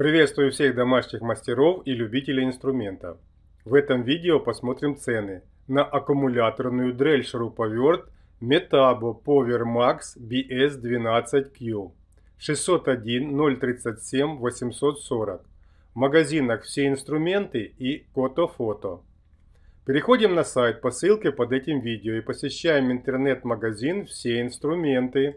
Приветствую всех домашних мастеров и любителей инструмента. В этом видео посмотрим цены на аккумуляторную дрель шуруповерт Metabo Powermax BS12Q 601 037 840 в магазинах «Все инструменты» и «Котофото». Переходим на сайт по ссылке под этим видео и посещаем интернет-магазин «Все инструменты».